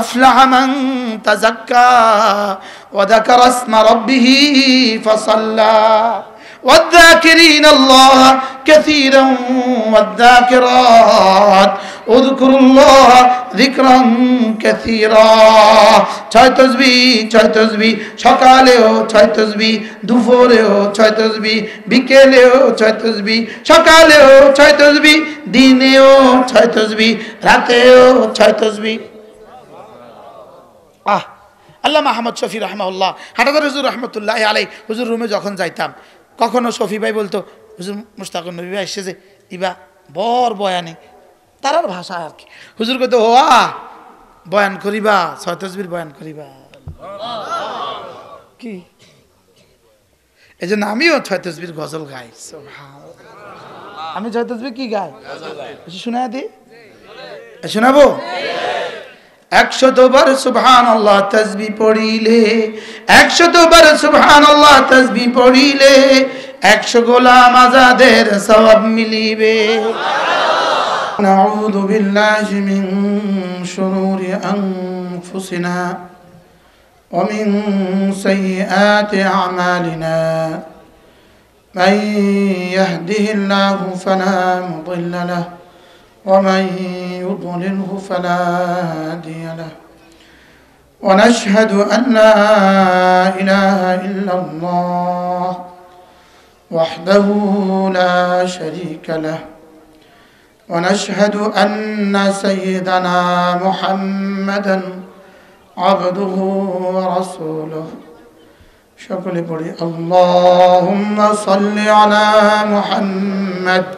أفلح من تزكى وذكر اسم ربه فصلى والذاكرين الله كثيرا والذاكرات اذكروا الله ذكرا كثيرا ছয় তসবি ছয় তসবি সকালেও ছয় তসবি দুপুরেও ছয় তসবি বিকেলেও ছয় তসবি সকালেও ছয় তসবি দিনেও ছয় তসবি রাতেও ছয় তসবি আহ আল্লাহ মাহমদ শফি রহমাউল্লাহ হাটাদার হুজুর রহমতুল্লাহ আলাই হুজুর রুমে যখন যাইতাম কখনো শফি ভাই বলতো হুজুর মুস্তাক নবী ভাই এসেছে ইবা বর বয়ানে আর ভাষা আর কি হুজুর কত আহ বয়ান করিবা ছয় তসবির বয়ান করিবা কি এই জন্য আমিও ছয় তসবির গজল গাই আমি ছয় তসবির কি গাই শুনে দি শোনাবো একশতবার সুবহান আল্লাহ তসবি পড়িলে একশতবার সুবহান আল্লাহ তসবি পড়িলে একশো গোলাম আজাদের সব মিলিবে نعوذ بالله من شرور أنفسنا ومن سيئات أعمالنا ومن يضلله فلا هادي له ونشهد أن لا إله إلا الله وحده لا شريك له ونشهد أن سيدنا محمدا عبده ورسوله شكرا لي اللهم صل على محمد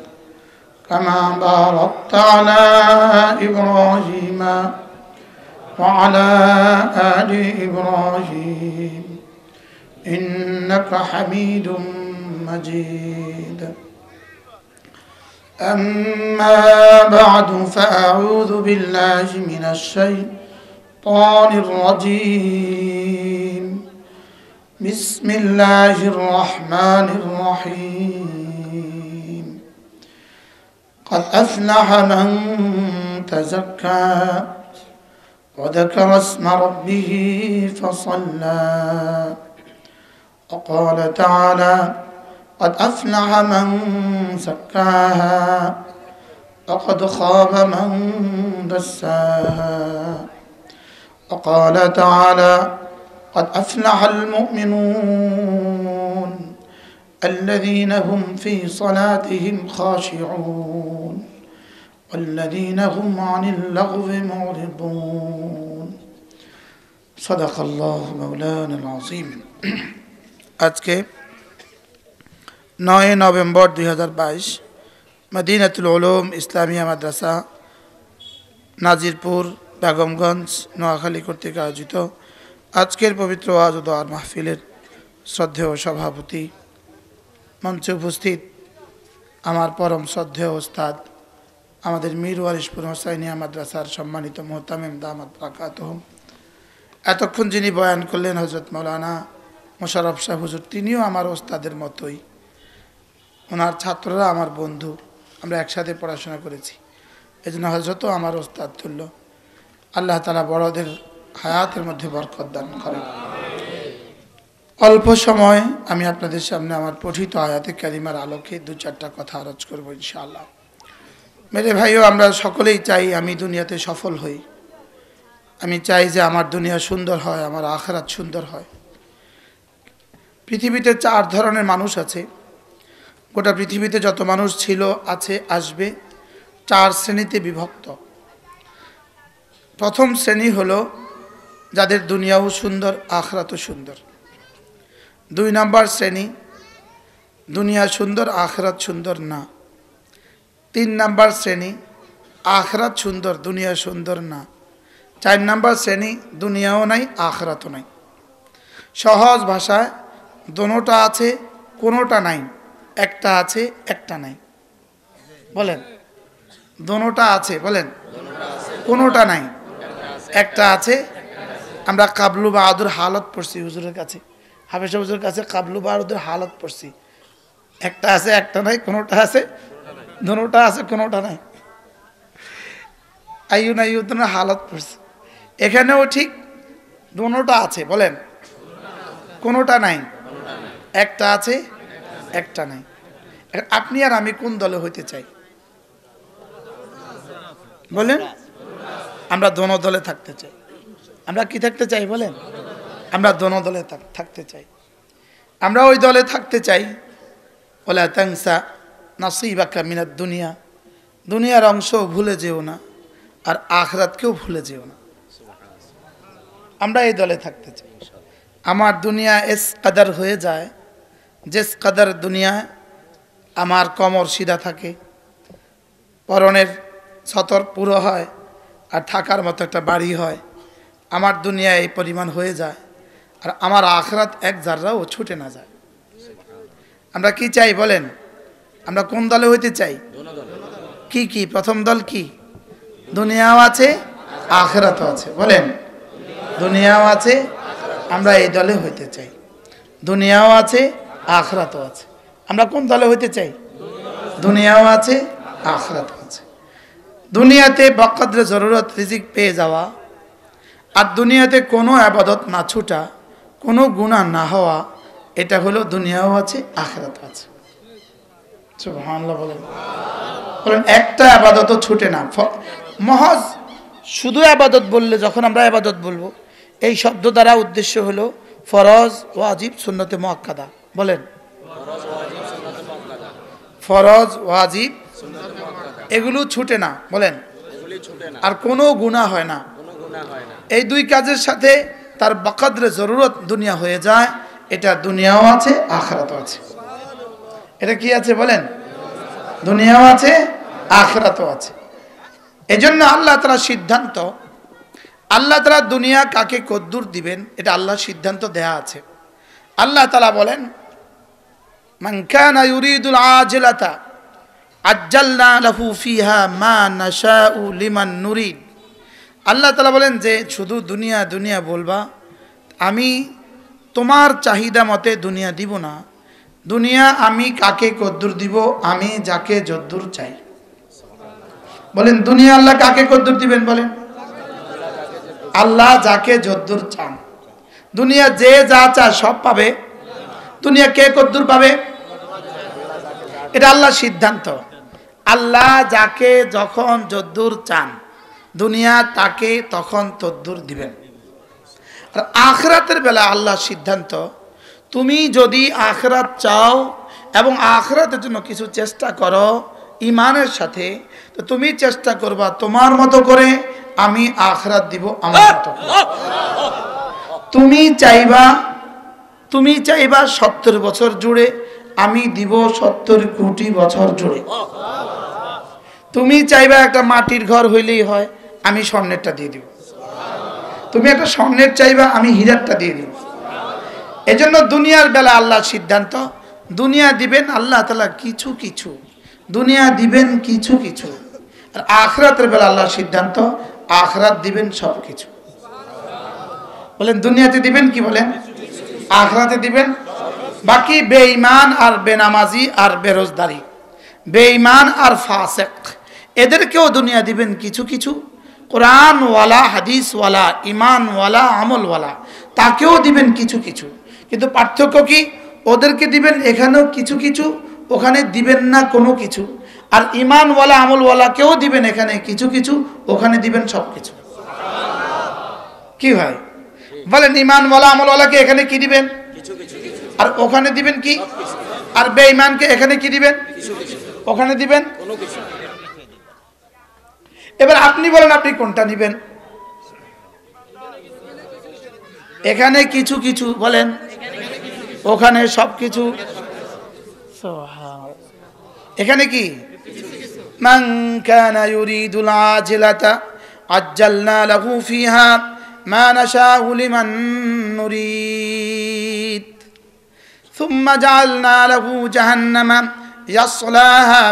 كما باركت على إبراهيم وعلى آل إبراهيم إنك حميد مجيد أما بعد فأعوذ بالله من الشيطان الرجيم بسم الله الرحمن الرحيم قد أفلح من تزكى وذكر اسم ربه فصلى وقال تعالى قد أفلح من زكاها وقد خاب من دساها وقال تعالى قد أفلح المؤمنون الذين هم في صلاتهم خاشعون والذين هم عن اللغو معرضون صدق الله مولانا العظيم أتك 9 نوفمبر 2022 مدينة العلوم الإسلامية مدرسة নাজিরপুর বেগমগঞ্জ নোয়াখালী কর্তৃক আয়োজিত আজকের পবিত্র ওয়াজ ও দোয়ার মাহফিলের শ্রদ্ধেয় সভাপতি মঞ্চে উপস্থিত আমার পরম শ্রদ্ধেয় ওস্তাদ আমাদের মীর ওয়ারিশপুর হোসাইনিয়া মাদ্রাসার সম্মানিত মোহতামিম দামাদ প্রাকাত এতক্ষণ যিনি বয়ান করলেন হজরত মৌলানা মোশারফ শাহ হুজুর তিনিও আমার ওস্তাদের মতোই ওনার ছাত্ররা আমার বন্ধু আমরা একসাথে পড়াশোনা করেছি এই জন্য হজরতও আমার ওস্তাদ তুল্য আল্লাহ তালা বড়দের হায়াতের মধ্যে বরকত দান করেন অল্প সময় আমি আপনাদের সামনে আমার পঠিত আয়াতে ক্যারিমার আলোকে দু চারটা কথা আরজ করব ইনশাআল্লাহ মেরে ভাইও আমরা সকলেই চাই আমি দুনিয়াতে সফল হই আমি চাই যে আমার দুনিয়া সুন্দর হয় আমার আখরাত সুন্দর হয় পৃথিবীতে চার ধরনের মানুষ আছে গোটা পৃথিবীতে যত মানুষ ছিল আছে আসবে চার শ্রেণীতে বিভক্ত প্রথম শ্রেণী হলো যাদের দুনিয়াও সুন্দর আখরাতও সুন্দর দুই নাম্বার শ্রেণী দুনিয়া সুন্দর আখরাত সুন্দর না তিন নাম্বার শ্রেণী আখরাত সুন্দর দুনিয়া সুন্দর না চার নাম্বার শ্রেণী দুনিয়াও নাই আখরাতও নাই সহজ ভাষায় দোনোটা আছে কোনোটা নাই একটা আছে একটা নাই বলেন দোনোটা আছে বলেন কোনোটা নাই একটা আছে আমরা কাবলু বা আদুর হালত পড়ছি হুজুরের কাছে হাফিজ হাফেজের কাছে কাবলু বারুদের হালত পড়ছি একটা আছে একটা নাই কোনোটা আছে দুটা আছে কোনোটা নাই আইউ ইউ আইয়ুদ্দিনের হালত পড়ছে এখানেও ঠিক দুটা আছে বলেন কোনোটা নাই একটা আছে একটা নাই আপনি আর আমি কোন দলে হইতে চাই বলেন আমরা দোনো দলে থাকতে চাই আমরা কি থাকতে চাই বলেন আমরা দোনো দলে থাকতে চাই আমরা ওই দলে থাকতে চাই ওলা তাংসা নাসিবাকা মিনার দুনিয়া দুনিয়ার অংশ ভুলে যেও না আর আখরাতকেও ভুলে যেও না আমরা এই দলে থাকতে চাই আমার দুনিয়া এস কাদার হয়ে যায় যেস কাদার দুনিয়া আমার কমর সিধা থাকে পরনের সতর পুরো হয় আর থাকার মতো একটা বাড়ি হয় আমার দুনিয়া এই পরিমাণ হয়ে যায় আর আমার আখরাত এক জাররাও ছুটে না যায় আমরা কি চাই বলেন আমরা কোন দলে হইতে চাই কি কি প্রথম দল কি দুনিয়াও আছে আখরাতও আছে বলেন দুনিয়াও আছে আমরা এই দলে হইতে চাই দুনিয়াও আছে আখরাতও আছে আমরা কোন দলে হইতে চাই দুনিয়াও আছে আখরাতও আছে দুনিয়াতে বকাদ্রে জরুরত রিজিক পেয়ে যাওয়া আর দুনিয়াতে কোনো আবাদত না ছুটা কোনো গুণা না হওয়া এটা হলো দুনিয়াও আছে আখরাত আছে বলেন একটা আবাদতও ছুটে না মহজ শুধু আবাদত বললে যখন আমরা আবাদত বলবো এই শব্দ দ্বারা উদ্দেশ্য হলো ফরজ ওয়াজিব সুন্নতে মহাক্কাদা বলেন ফরজ ওয়াজিব এগুলো ছুটে না বলেন আর কোনো গুণা হয় না এই দুই কাজের সাথে তার বাকাদ্রে জরুরত দুনিয়া হয়ে যায় এটা দুনিয়াও আছে আখরাতও আছে এটা কি আছে বলেন দুনিয়াও আছে আখরাতও আছে এজন্য আল্লাহ তারা সিদ্ধান্ত আল্লাহ তারা দুনিয়া কাকে কদ্দুর দিবেন এটা আল্লাহর সিদ্ধান্ত দেয়া আছে আল্লাহ তালা বলেন মাংকানা ইউরিদুল লাহু ফিহা মা নাশাউ লিমান নুরিদ আল্লাহ তালা বলেন যে শুধু দুনিয়া দুনিয়া বলবা আমি তোমার চাহিদা মতে দুনিয়া দিব না দুনিয়া আমি কাকে কদ্দুর দিব আমি যাকে যদ্দুর চাই বলেন দুনিয়া আল্লাহ কাকে কদ্দুর দিবেন বলেন আল্লাহ যাকে যদ্দুর চান দুনিয়া যে যা চায় সব পাবে দুনিয়া কে কদ্দুর পাবে এটা আল্লাহ সিদ্ধান্ত আল্লাহ যাকে যখন যদ্দুর চান দুনিয়া তাকে তখন তদ্দুর দিবেন আর আখরাতের বেলা আল্লাহ সিদ্ধান্ত তুমি যদি আখরাত চাও এবং আখরাতের জন্য কিছু চেষ্টা করো ইমানের সাথে তো তুমি চেষ্টা করবা তোমার মতো করে আমি আখরাত দিব আমার মতো তুমি চাইবা তুমি চাইবা সত্তর বছর জুড়ে আমি দিব সত্তর কোটি বছর জুড়ে তুমি চাইবা একটা মাটির ঘর হইলেই হয় আমি স্বর্ণেরটা দিয়ে দিব তুমি একটা স্বর্ণের চাইবা আমি হিরারটা দিয়ে দিব এজন্য দুনিয়ার বেলা আল্লাহর সিদ্ধান্ত দুনিয়া দিবেন আল্লাহ তালা কিছু কিছু দুনিয়া দিবেন কিছু কিছু আর আখরাতের বেলা আল্লাহর সিদ্ধান্ত আখরাত দিবেন সব কিছু বলেন দুনিয়াতে দিবেন কি বলেন আখরাতে দিবেন বাকি বেঈমান আর বেনামাজি আর বেরোজদারি বেঈমান আর ফাসেক এদেরকেও দুনিয়া দিবেন কিছু কিছু কোরআনওয়ালা হাদিসওয়ালা ইমানওয়ালা আমলওয়ালা তাকেও দিবেন কিছু কিছু কিন্তু পার্থক্য কি ওদেরকে দিবেন এখানেও কিছু কিছু ওখানে দিবেন না কোনো কিছু আর ইমানওয়ালা আমলওয়ালাকেও দিবেন এখানে কিছু কিছু ওখানে দিবেন সব কিছু কি হয় বলেন ইমানওয়ালা আমলওয়ালাকে এখানে কি দিবেন আর ওখানে দিবেন কি আর বেঈমানকে এখানে কি দিবেন ওখানে দিবেন এবার আপনি বলেন আপনি কোনটা নেবেন এখানে কিছু কিছু বলেন ওখানে সব কিছু এখানে কি মাংকানা ইউরিদুল আজলাতা আজ্জালনা লাহু ফিহা মা নাশাউ লিমান নুরিদ থুম্মা জালনা লাহু জাহান্নামা ইয়াসলাহা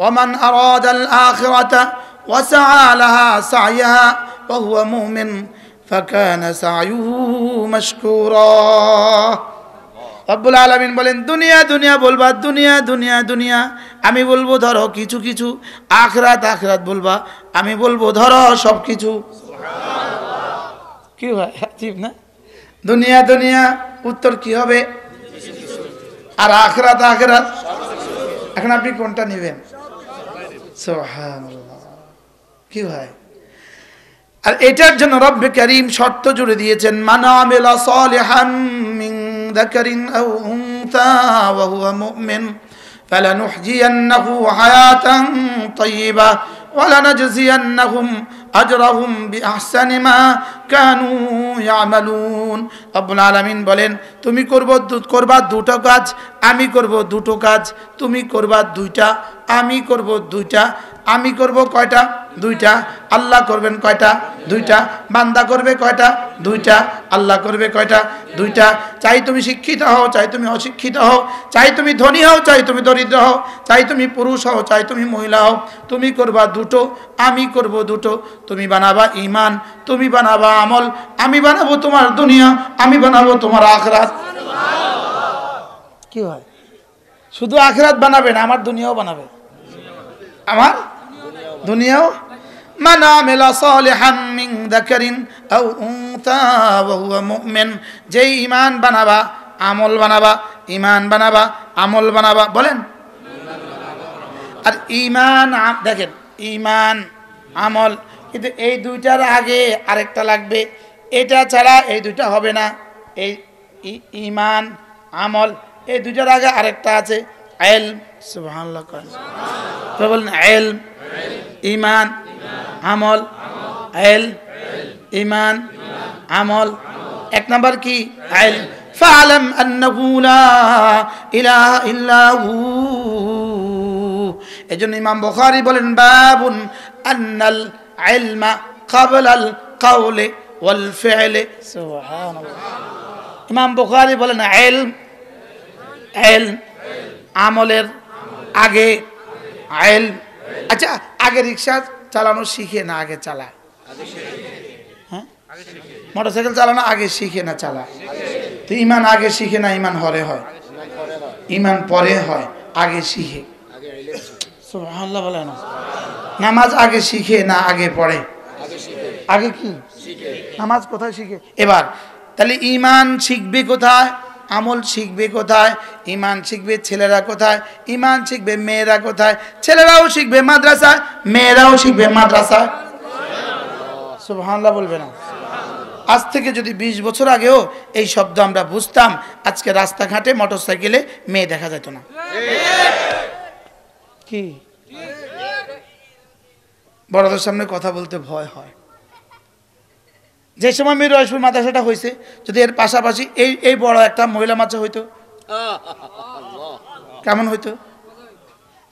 ومن أراد الآخرة وسعى لها سعيها وهو مؤمن فكان سعيه مشكورا রব্বুল আলমিন বলেন দুনিয়া দুনিয়া বলবা দুনিয়া দুনিয়া দুনিয়া আমি বলবো ধরো কিছু কিছু আখরাত আখরাত বলবা আমি বলবো ধরো সব কিছু কি হয় না দুনিয়া দুনিয়া উত্তর কি হবে আর আখরাত আখরাত এখন আপনি কোনটা নেবেন কি ভাই আর এটার জন্য রব্বে করিম শর্ত জুড়ে দিয়েছেন صالحا من ذكر أو أنثى وهو مؤمن فلنحيينه حياة طيبة ولنجزينهم আজরাহুম বিআহসানিমা কানু ইয়ামালুন রব্বুল আলামিন বলেন তুমি করব করবা দুটো কাজ আমি করব দুটো কাজ তুমি করবা দুইটা আমি করব দুইটা আমি করব কয়টা দুইটা আল্লাহ করবেন কয়টা দুইটা বান্দা করবে কয়টা দুইটা আল্লাহ করবে কয়টা দুইটা চাই তুমি শিক্ষিত হও চাই তুমি অশিক্ষিত হও চাই তুমি ধনী হও চাই তুমি দরিদ্র হও চাই তুমি পুরুষ হও চাই তুমি মহিলা হও তুমি করবা দুটো আমি করব দুটো তুমি বানাবা ইমান তুমি বানাবা আমল আমি বানাবো তোমার দুনিয়া আমি বানাবো তোমার আখরাত কি হয় শুধু আখরাত বানাবে না আমার দুনিয়াও বানাবে আমার দুনিয়াও من عمل صالحا من ذكر أو أنثى وهو مؤمن যে ইমান বানাবা আমল বানাবা ইমান বানাবা আমল বানাবা বলেন আর ইমান দেখেন ইমান আমল কিন্তু এই দুইটার আগে আরেকটা লাগবে এটা ছাড়া এই দুইটা হবে না এই ইমান আমল এই দুইটার আগে আরেকটা আছে এল সুবাহ বলেন এল ইমান আমল এল ইমান আমল এক নম্বর কি আইল ফালম আন্নাহু লা ইলাহা ইল্লাহু এজন্য ইমাম বুখারী বলেন বাবুন আন্নাল ইলমা ক্বাবলাল কাউলি ওয়াল ফি'লি সুবহানাল্লাহ ইমাম বুখারী বলেন আইল ইলম আমলের আগে আইল আচ্ছা আগে রিক্সা চালানো শিখে না আগে চালায় হ্যাঁ মোটর সাইকেল চালানো আগে শিখে না চালায় তো ইমান আগে শিখে না ইমান হরে হয় ইমান পরে হয় আগে শিখে না নামাজ আগে শিখে না আগে পড়ে আগে কি নামাজ কোথায় শিখে এবার তাহলে ইমান শিখবে কোথায় আমল শিখবে কোথায় ইমান শিখবে ছেলেরা কোথায় ইমান শিখবে মেয়েরা কোথায় ছেলেরাও শিখবে মাদ্রাসা মেয়েরাও শিখবে মাদ্রাসায় সুবহানাল্লাহ বলবে না আজ থেকে যদি ২০ বছর আগেও এই শব্দ আমরা বুঝতাম আজকে রাস্তাঘাটে মোটরসাইকেলে মেয়ে দেখা যেত না কি বড়দের সামনে কথা বলতে ভয় হয় যে সময় মীর রয়েশপুর মাদ্রাসাটা হয়েছে যদি এর পাশাপাশি এই এই বড় একটা মহিলা মাদ্রাসা হইতো কেমন হইতো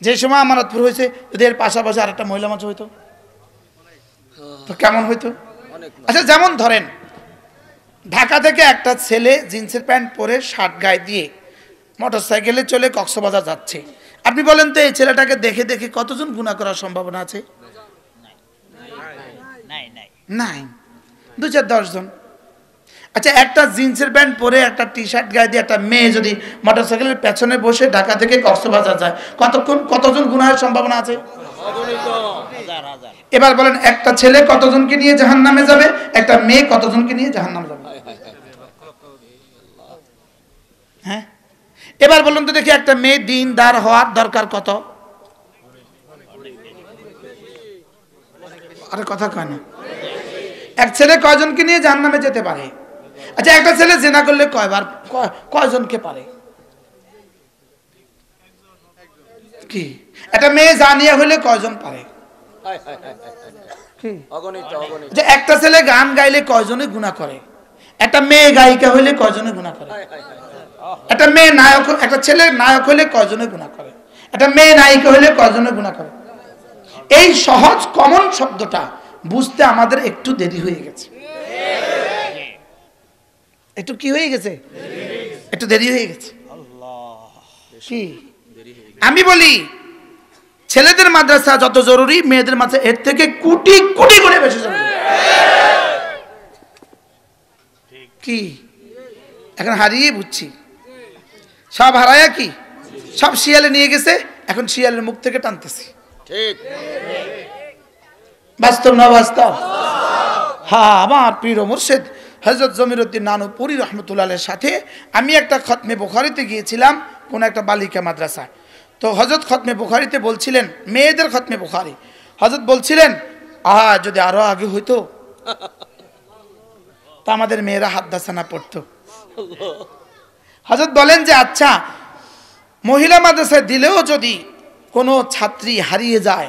যে সময় আমারাতপুর হয়েছে যদি এর পাশাপাশি আর একটা মহিলা মাদ্রাসা হইতো তো কেমন হইতো আচ্ছা যেমন ধরেন ঢাকা থেকে একটা ছেলে জিন্সের প্যান্ট পরে শার্ট গায়ে দিয়ে মোটর সাইকেলে চলে কক্সবাজার যাচ্ছে আপনি বলেন তো এই ছেলেটাকে দেখে দেখে কতজন গুণা করার সম্ভাবনা আছে নাই নাই দু চার দশজন আচ্ছা একটা জিন্সের প্যান্ট পরে একটা টি শার্ট গায়ে দিয়ে একটা মেয়ে যদি মোটরসাইকেলের পেছনে বসে ঢাকা থেকে কক্সবাজার যায় কতক্ষণ কতজন হওয়ার সম্ভাবনা আছে এবার বলেন একটা ছেলে কতজনকে নিয়ে জাহান নামে যাবে একটা মেয়ে কতজনকে নিয়ে জাহান নামে যাবে হ্যাঁ এবার বলুন তো দেখি একটা মেয়ে দিন দার হওয়ার দরকার কত আরে কথা কয় না এক ছেলে কয়জনকে নিয়ে জাহান নামে যেতে পারে আচ্ছা একটা ছেলে জেনা করলে কয়বার কয়জনকে পারে কি একটা মেয়ে জানিয়া হলে কয়জন পারে যে একটা ছেলে গান গাইলে কয়জনে গুণা করে একটা মেয়ে গায়িকা হইলে কয়জনে গুণা করে একটা মেয়ে নায়ক একটা ছেলে নায়ক হলে কয়জনে গুণা করে একটা মেয়ে নায়িকা হলে কয়জনে গুণা করে এই সহজ কমন শব্দটা বুঝতে আমাদের একটু দেরি হয়ে গেছে একটু কি হয়ে গেছে একটু দেরি হয়ে গেছে আমি বলি ছেলেদের মাদ্রাসা যত জরুরি মেয়েদের মাদ্রাসা এর থেকে কোটি কোটি করে বেশি জরুরি কি এখন হারিয়ে বুঝছি সব হারায়া কি সব শিয়ালে নিয়ে গেছে এখন শিয়ালের মুখ থেকে টানতেছি ঠিক বাস্তব না বাস্তব হ্যাঁ আমার প্রিয় মুর্শেদ হজরত জমিরুদ্দিন নানুপুরি রহমতুল্লাহের সাথে আমি একটা খতমে বুখারিতে গিয়েছিলাম কোন একটা বালিকা মাদ্রাসায় তো হজরত খতমে বুখারিতে বলছিলেন মেয়েদের খতমে বোখারি হজরত বলছিলেন আহা যদি আরও আগে হইতো তা আমাদের মেয়েরা হাত দাসানা পড়তো হজরত বলেন যে আচ্ছা মহিলা মাদ্রাসায় দিলেও যদি কোনো ছাত্রী হারিয়ে যায়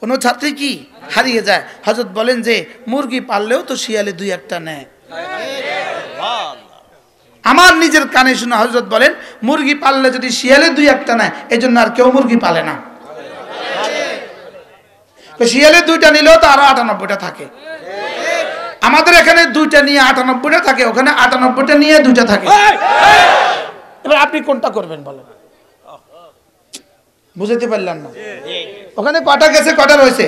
কোনো ছাত্রী কি হারিয়ে যায় হজরত বলেন যে মুরগি পাললেও তো শিয়ালে দুই একটা নেয় আমার নিজের কানে শুনে হজরত বলেন মুরগি পাললে যদি শিয়ালে দুই একটা নেয় এই জন্য আর কেউ মুরগি পালে না শিয়ালে দুইটা নিলেও তো আরো আটানব্বইটা থাকে আমাদের এখানে দুইটা নিয়ে আটানব্বইটা থাকে ওখানে আটানব্বইটা নিয়ে দুইটা থাকে এবার আপনি কোনটা করবেন বলেন বুঝতে পারলাম না ওখানে কটা গেছে কটা রয়েছে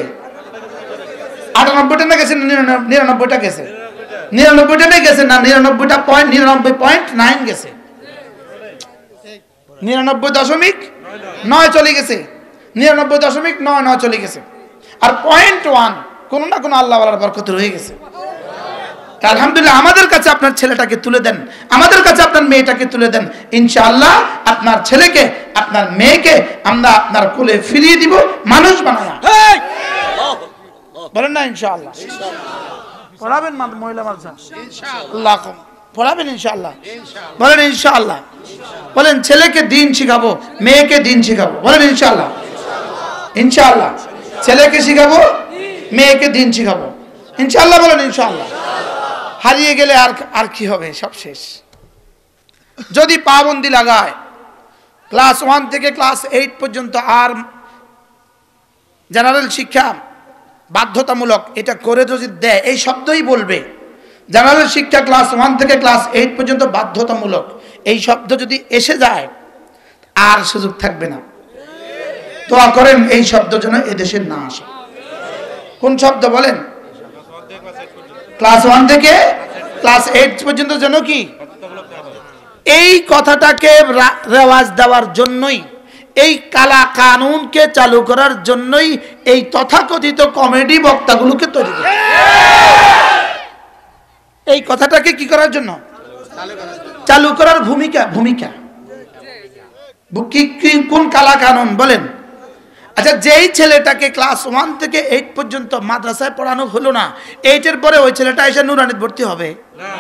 আটানব্বইটা না গেছে নিরানব্বইটা গেছে নিরানব্বইটা গেছে না নিরানব্বইটা পয়েন্ট নিরানব্বই পয়েন্ট নাইন গেছে নিরানব্বই দশমিক নয় চলে গেছে নিরানব্বই দশমিক নয় নয় চলে গেছে আর পয়েন্ট ওয়ান কোনো না কোনো বরকত রয়ে গেছে আলহামদুলিল্লাহ আমাদের কাছে আপনার ছেলেটাকে তুলে দেন আমাদের কাছে আপনার মেয়েটাকে তুলে দেন ইনশাআল্লাহ আপনার ছেলেকে আপনার মেয়েকে আমরা আপনার কোলে ফিরিয়ে দিব মানুষ বানায় বলেন না ইনশাআল্লাহ পড়াবেন মহিলা মাদ্রাসা আল্লাহ পড়াবেন ইনশাআল্লাহ বলেন ইনশাআল্লাহ বলেন ছেলেকে দিন শিখাবো মেয়েকে দিন শিখাবো বলেন ইনশাআল্লাহ ইনশাআল্লাহ ছেলেকে শিখাবো মেয়েকে দিন শিখাবো ইনশাআল্লাহ বলেন ইনশাআল্লাহ হারিয়ে গেলে আর আর কি হবে সব শেষ যদি পাবন্দি লাগায় ক্লাস ওয়ান থেকে ক্লাস এইট পর্যন্ত আর জেনারেল শিক্ষা বাধ্যতামূলক এটা করে যদি দেয় এই শব্দই বলবে জেনারেল শিক্ষা ক্লাস ওয়ান থেকে ক্লাস এইট পর্যন্ত বাধ্যতামূলক এই শব্দ যদি এসে যায় আর সুযোগ থাকবে না তো করেন এই শব্দ যেন এদেশে না আসে কোন শব্দ বলেন ক্লাস ওয়ান থেকে ক্লাস এইট পর্যন্ত যেন কি এই কথাটাকে রেওয়াজ দেওয়ার জন্যই এই কালা কানুনকে চালু করার জন্যই এই তথাকথিত কমেডি বক্তাগুলোকে তৈরি করে এই কথাটাকে কি করার জন্য চালু করার ভূমিকা ভূমিকা কোন কালা কানুন বলেন আচ্ছা যেই ছেলেটাকে ক্লাস ওয়ান থেকে এইট পর্যন্ত মাদ্রাসায় পড়ানো হলো না এইটের পরে ওই ছেলেটা এসে নুরানিত ভর্তি হবে না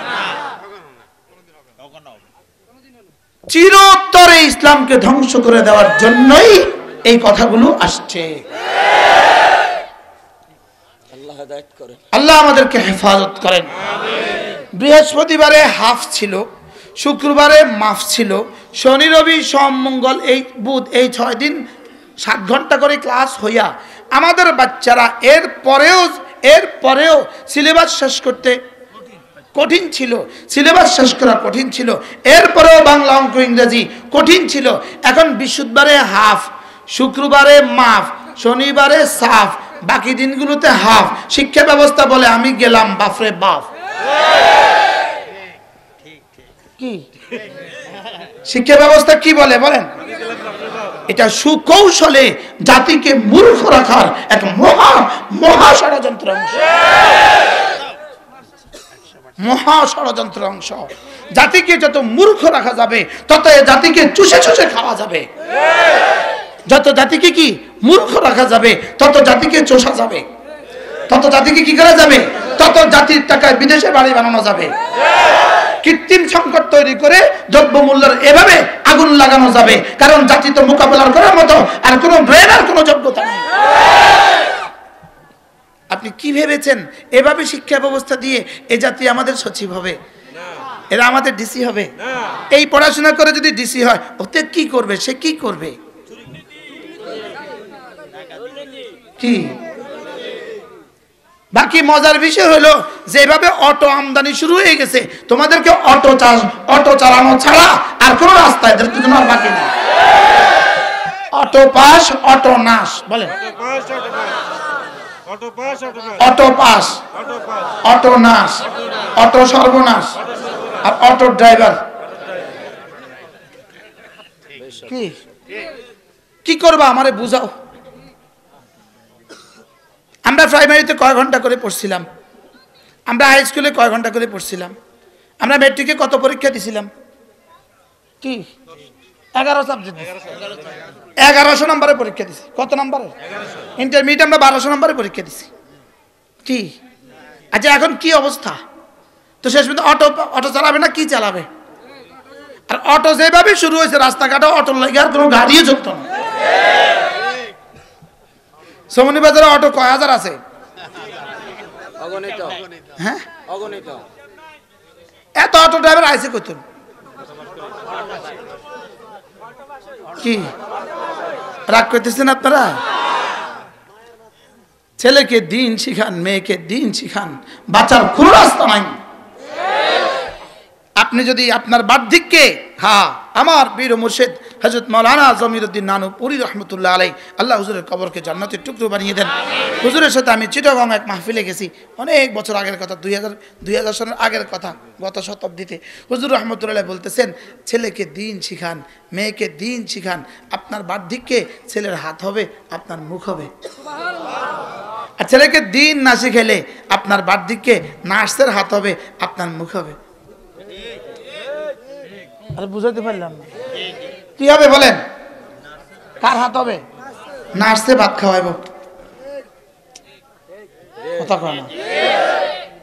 চিরোত্তরে ইসলামকে ধ্বংস করে দেওয়ার জন্যই এই কথাগুলো আসছে আল্লাহ আমাদেরকে হেফাজত করেন বৃহস্পতিবারে হাফ ছিল শুক্রবারে মাফ ছিল শনি রবি সোম মঙ্গল এই বুধ এই ছয় দিন সাত ঘন্টা করে ক্লাস হইয়া আমাদের বাচ্চারা এর পরেও এর পরেও সিলেবাস শেষ করতে কঠিন ছিল সিলেবাস শেষ করা কঠিন ছিল এরপরেও বাংলা অঙ্ক ইংরেজি কঠিন ছিল এখন বৃহস্পতিবারে হাফ শুক্রবারে মাফ শনিবারে সাফ বাকি দিনগুলোতে হাফ শিক্ষা ব্যবস্থা বলে আমি গেলাম বাফরে বাফ কি শিক্ষা ব্যবস্থা কি বলে বলেন এটা সুকৌশলে জাতিকে মূর্খ রাখার এক মহা মহা ষড়যন্ত্র মহা ষড়যন্ত্র অংশ জাতিকে যত মূর্খ রাখা যাবে তত জাতিকে চুষে চুষে খাওয়া যাবে যত জাতিকে কি মূর্খ রাখা যাবে তত জাতিকে চষা যাবে তত জাতিকে কি করা যাবে তত জাতির টাকায় বিদেশে বাড়ি বানানো যাবে কৃত্রিম সংকট তৈরি করে দ্রব্য মূল্যের এভাবে আগুন লাগানো যাবে কারণ জাতি তো মোকাবেলার করার মতো আর কোনো ব্রেন আর কোনো যোগ্যতা নেই আপনি কি ভেবেছেন এভাবে শিক্ষা ব্যবস্থা দিয়ে এ জাতি আমাদের সচিব হবে এরা আমাদের ডিসি হবে এই পড়াশোনা করে যদি ডিসি হয় ওতে কি করবে সে কি করবে কি বাকি মজার বিষয় হলো যেভাবে অটো আমদানি শুরু হয়ে গেছে তোমাদেরকে অটো চাষ অটো চালানো ছাড়া আর কোনো রাস্তা এদের আর বাকি অটো পাস অটো নাশ বলেন অটো পাস অটো নাস অটো সর্বনাশ আর অটো ড্রাইভার কি কি করবা আমারে বুঝাও আমরা প্রাইমারিতে কয় ঘন্টা করে পড়ছিলাম আমরা হাই স্কুলে কয় ঘন্টা করে পড়ছিলাম আমরা মেট্রিকে কত পরীক্ষা দিছিলাম কি এগারো সাবজেক্ট এগারোশো নম্বরে পরীক্ষা দিছি কত নম্বরে ইন্টারমিডিয়েট আমরা বারোশো নম্বরে পরীক্ষা দিছি কি আচ্ছা এখন কি অবস্থা তো শেষ পর্যন্ত অটো অটো চালাবে না কি চালাবে আর অটো যেভাবে শুরু হয়েছে রাস্তাঘাটে অটো লাগে আর কোনো গাড়িও চলত না সমনি বাজারে অটো কয় হাজার আছে হ্যাঁ এত অটো ড্রাইভার আইসে কতুন কি রাগ করতেছেন আপনারা ছেলেকে দিন শিখান মেয়েকে দিন শিখান বাঁচার কোন রাস্তা নাই আপনি যদি আপনার বার্ধিককে হা হ্যাঁ, আমার বীর মুর্শিদ হজরত মৌলানা জমিরুদ্দিন নানুপুরি রহমতুল্লাহ আলাই আল্লাহ হুজুরের কবরকে জান্নাতের টুকরো বানিয়ে দেন হুজুরের সাথে আমি চিটাগং এক মাহফিলে গেছি অনেক বছর আগের কথা দুই হাজার দুই হাজার সনের আগের কথা গত শতাব্দীতে হুজুর রহমতুল্লাহ বলতেছেন ছেলেকে দিন শিখান মেয়েকে দিন শিখান আপনার বার্ধিককে ছেলের হাত হবে আপনার মুখ হবে আর ছেলেকে দিন না শিখেলে আপনার বার্ধিককে নার্সের হাত হবে আপনার মুখ হবে আর বুঝাতে পারলাম না কি হবে বলেন কার হাত হবে নার্সে ভাত খাওয়াইবো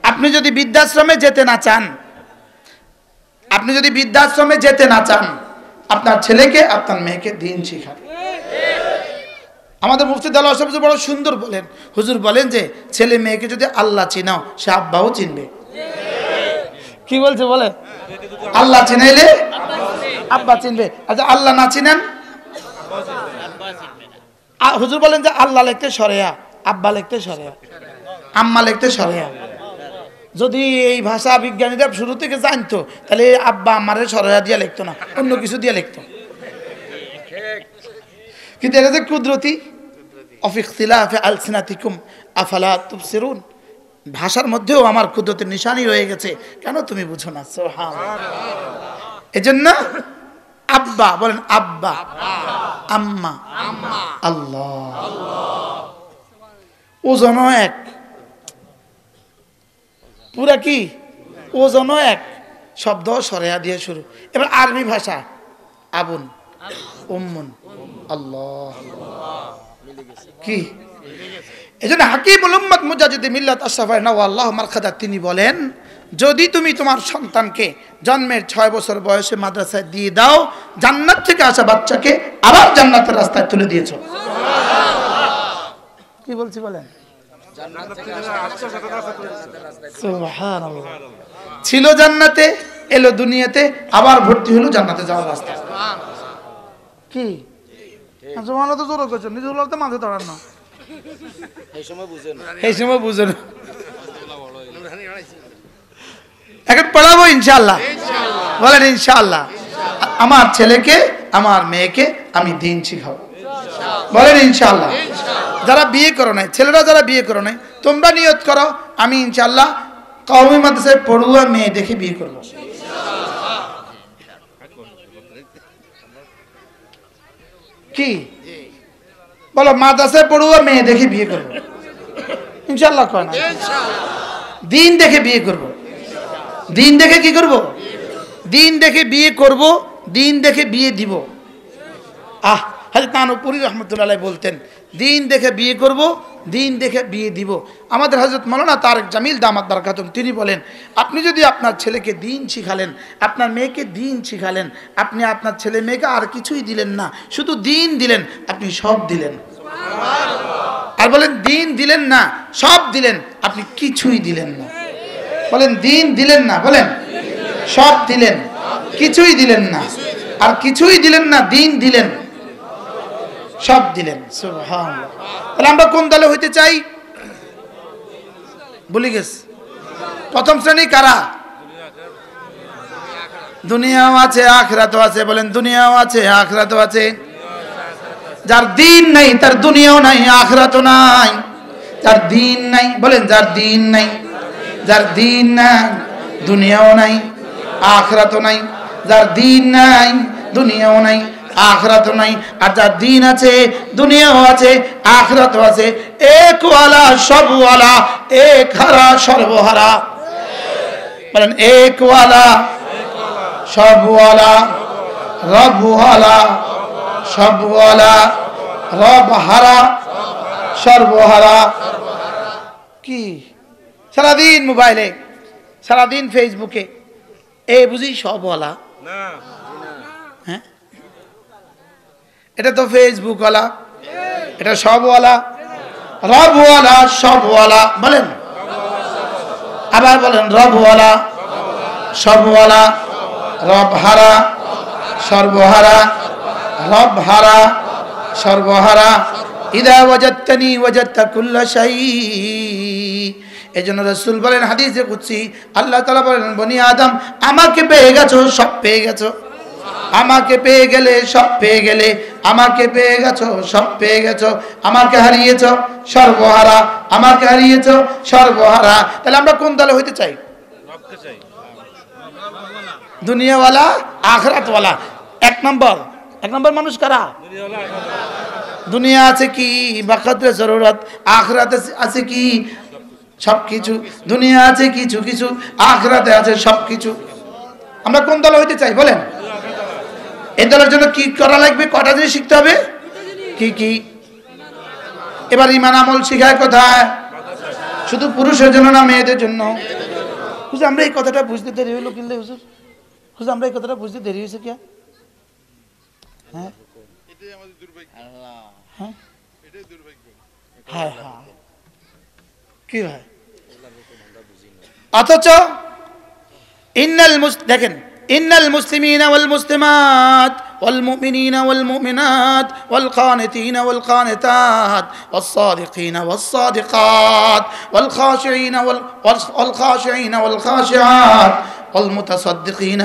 আপনি যদি বৃদ্ধাশ্রমে যেতে না চান আপনি যদি বৃদ্ধাশ্রমে যেতে না চান আপনার ছেলেকে আপনার মেয়েকে দিন শিখাবে আমাদের মুফতি দাল সবচেয়ে বড় সুন্দর বলেন হুজুর বলেন যে ছেলে মেয়েকে যদি আল্লাহ চিনাও সে আব্বাও চিনবে কি বলছে বলে আল্লাহ চিনাইলে আব্বা চিনবে আচ্ছা আল্লাহ না চিনেন হুজুর বলেন যে আল্লাহ লিখতে সরেয়া আব্বা লিখতে সরেয়া আম্মা লিখতে সরেয়া যদি এই ভাষা বিজ্ঞানীরা শুরু থেকে জানতো তাহলে আব্বা আমারে সরেয়া দিয়ে লিখতো না অন্য কিছু দিয়ে লিখতো কিন্তু এটা যে কুদরতি অফিকতিলাফে আলসিনাতিকুম আফালা তুফসিরুন ভাষার মধ্যেও আমার কুদরতির নিশানি রয়ে গেছে কেন তুমি বুঝো না সোহান এজন্য আব্বা বলেন আব্বা আম্মা আল্লাহ ওজন এক পুরা কি ওজন এক শব্দ সরেয়া দিয়ে শুরু এবার আরবি ভাষা আবুন উম্মুন আল্লাহ কি এই জন্য হাকিম উম্মদ মুজাজিদ মিল্লাত আশরাফায় নওয়া আল্লাহ মারখাদা তিনি বলেন যদি তুমি তোমার সন্তানকে জন্মের ছয় বছর বয়সে মাদ্রাসায় দিয়ে দাও জান্নাত থেকে আসা বাচ্চাকে আবার জান্নাতের রাস্তায় তুলে দিয়েছ কি বলছি বলেন ছিল জান্নাতে এলো দুনিয়াতে আবার ভর্তি হলো জান্নাতে যাওয়ার রাস্তা কি জমানো তো জোর নিজে হলো তো মাঝে ধরার না এই সময় বুঝে এই সময় বুঝে না এখন পড়াবো ইনশাল্লাহ বলেন ইনশাল্লাহ আমার ছেলেকে আমার মেয়েকে আমি দিন শিখাবো বলেন ইনশাল্লাহ যারা বিয়ে করো নাই ছেলেরা যারা বিয়ে করো নাই তোমরা নিয়ত করো আমি ইনশাল্লাহ কমে মাদ্রাসায় পড়ুয়া মেয়ে দেখে বিয়ে করবো কি বলো মাদ্রাসে পড়ুয়া মেয়ে দেখে বিয়ে করবো ইনশাল্লাহ দিন দেখে বিয়ে করবো দিন দেখে কি করব দিন দেখে বিয়ে করব দিন দেখে বিয়ে দিব আহ হাজরত নানপুরি রহমতুল্লাহ বলতেন দিন দেখে বিয়ে করব দিন দেখে বিয়ে দিব আমাদের হজরত মৌলানা তারেক জামিল দামাত খাতুন তিনি বলেন আপনি যদি আপনার ছেলেকে দিন শিখালেন আপনার মেয়েকে দিন শিখালেন আপনি আপনার ছেলে মেয়েকে আর কিছুই দিলেন না শুধু দিন দিলেন আপনি সব দিলেন আর বলেন দিন দিলেন না সব দিলেন আপনি কিছুই দিলেন না বলেন দিন দিলেন না বলেন সব দিলেন কিছুই দিলেন না আর কিছুই দিলেন না দিন দিলেন সব দিলেন তাহলে আমরা কোন দলে হইতে চাই বলি গেছ প্রথম শ্রেণী কারা দুনিয়াও আছে আখরাতও আছে বলেন দুনিয়াও আছে আখরাতও আছে যার দিন নাই তার দুনিয়াও নাই আখরাতও নাই যার দিন নাই বলেন যার দিন নাই যার দিন নাই দুনিয়াও নাই আখরাতও নাই যার দিন নাই দুনিয়াও নাই আখরাত নাই আর যার দিন আছে দুনিয়াও আছে আখরাত আছে একওয়ালা সবওয়ালা এক হারা সর্বহারা বলেন একওয়ালা সবওয়ালা রবওয়ালা সবওয়ালা রবহারা সর্বহারা কি সারাদিন মোবাইলে সারাদিন ফেসবুকে এ বুঝি সব বলা হ্যাঁ এটা তো ফেসবুক ওলা এটা সব ওলা রব ওয়ালা সব বলেন আবার বলেন রব সবওয়ালা সব রব হারা সর্বহারা রব হারা সর্বহারা ইদা ওয়াজাত্তানি ওয়াজাত্তা কুল্লা শাই এই জন্য রসুল বলেন হাদিস যে কুচ্ছি আল্লাহ তালা বলেন বনি আদম আমাকে পেয়ে গেছো সব পেয়ে গেছো আমাকে পেয়ে গেলে সব পেয়ে গেলে আমাকে পেয়ে গেছো সব পেয়ে গেছো আমাকে হারিয়েছ সর্বহারা আমাকে হারিয়েছ সর্বহারা তাহলে আমরা কোন দলে হইতে চাই দুনিয়াওয়ালা আখরাতওয়ালা এক নম্বর এক নম্বর মানুষ কারা দুনিয়া আছে কি বাকাতের জরুরত আখরাত আছে কি সব কিছু দুনিয়া আছে কিছু কিছু আখরাতে আছে সব কিছু আমরা কোন দলে হইতে চাই বলেন এই দলের জন্য কি করা লাগবে কটা জিনিস শিখতে হবে কি কি এবার ইমান আমল শিখায় কোথায় শুধু পুরুষের জন্য না মেয়েদের জন্য আমরা এই কথাটা বুঝতে দেরি হইলো কিনলে হুজুর আমরা এই কথাটা বুঝতে দেরি হয়েছে কে হ্যাঁ? হ্যাঁ? হ্যাঁ হ্যাঁ হ্যাঁ কি হয় অথচ ইন্নাল দেখেন ইন্নাল ওয়াল মুসলিমাত والمؤمنين والمؤمنات والقانتين والقانتات والصادقين والصادقات والخاشعين والخاشعين والخاشعات والمتصدقين